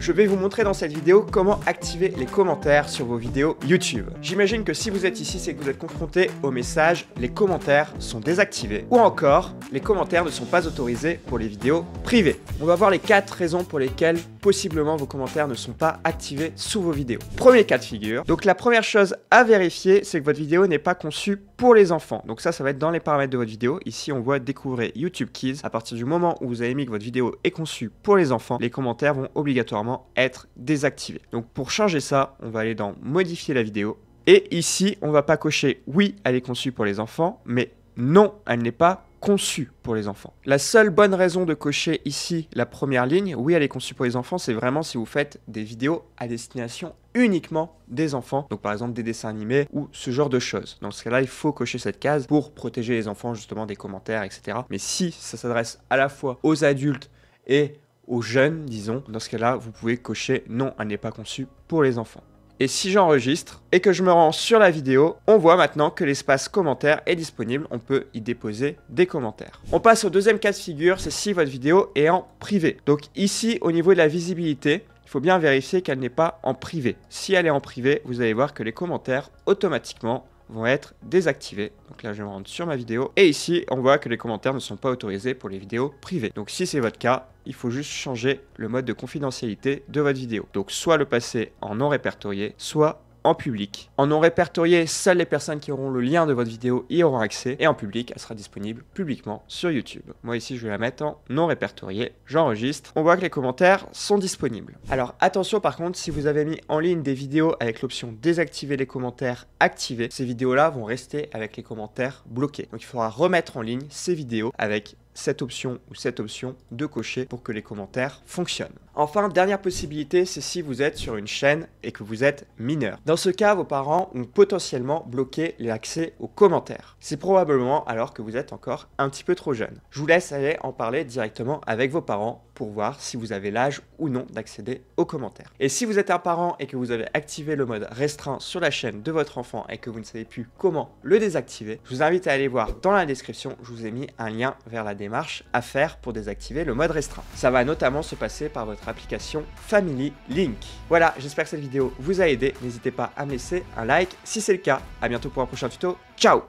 Je vais vous montrer dans cette vidéo comment activer les commentaires sur vos vidéos YouTube. J'imagine que si vous êtes ici, c'est que vous êtes confronté au message les commentaires sont désactivés ou encore les commentaires ne sont pas autorisés pour les vidéos privées. On va voir les 4 raisons pour lesquelles possiblement vos commentaires ne sont pas activés sous vos vidéos. Premier cas de figure. Donc la première chose à vérifier, c'est que votre vidéo n'est pas conçue pour les enfants. Donc ça, ça va être dans les paramètres de votre vidéo. Ici, on voit découvrir YouTube Kids. À partir du moment où vous avez mis que votre vidéo est conçue pour les enfants, les commentaires vont obligatoirement être désactivés. Donc pour changer ça, on va aller dans modifier la vidéo. Et ici, on va pas cocher oui, elle est conçue pour les enfants, mais non, elle n'est pas conçue pour les enfants. La seule bonne raison de cocher ici la première ligne, oui elle est conçue pour les enfants, c'est vraiment si vous faites des vidéos à destination uniquement des enfants, donc par exemple des dessins animés ou ce genre de choses. Dans ce cas-là, il faut cocher cette case pour protéger les enfants justement des commentaires, etc. Mais si ça s'adresse à la fois aux adultes et aux jeunes, disons, dans ce cas-là, vous pouvez cocher non, elle n'est pas conçue pour les enfants et si j'enregistre et que je me rends sur la vidéo, on voit maintenant que l'espace commentaire est disponible, on peut y déposer des commentaires. On passe au deuxième cas de figure, c'est si votre vidéo est en privé. Donc ici, au niveau de la visibilité, il faut bien vérifier qu'elle n'est pas en privé. Si elle est en privé, vous allez voir que les commentaires automatiquement vont être désactivés. Donc là, je me sur ma vidéo. Et ici, on voit que les commentaires ne sont pas autorisés pour les vidéos privées. Donc si c'est votre cas, il faut juste changer le mode de confidentialité de votre vidéo. Donc soit le passer en non répertorié, soit en public. En non répertorié, seules les personnes qui auront le lien de votre vidéo y auront accès. Et en public, elle sera disponible publiquement sur YouTube. Moi ici, je vais la mettre en non répertorié. J'enregistre. On voit que les commentaires sont disponibles. Alors attention par contre, si vous avez mis en ligne des vidéos avec l'option désactiver les commentaires activés, ces vidéos-là vont rester avec les commentaires bloqués. Donc il faudra remettre en ligne ces vidéos avec cette option ou cette option de cocher pour que les commentaires fonctionnent. Enfin, dernière possibilité, c'est si vous êtes sur une chaîne et que vous êtes mineur. Dans ce cas, vos parents ont potentiellement bloqué l'accès aux commentaires. C'est probablement alors que vous êtes encore un petit peu trop jeune. Je vous laisse aller en parler directement avec vos parents pour voir si vous avez l'âge ou non d'accéder aux commentaires. Et si vous êtes un parent et que vous avez activé le mode restreint sur la chaîne de votre enfant et que vous ne savez plus comment le désactiver, je vous invite à aller voir dans la description, je vous ai mis un lien vers la démarche à faire pour désactiver le mode restreint. Ça va notamment se passer par votre application Family Link. Voilà, j'espère que cette vidéo vous a aidé. N'hésitez pas à me laisser un like si c'est le cas. À bientôt pour un prochain tuto. Ciao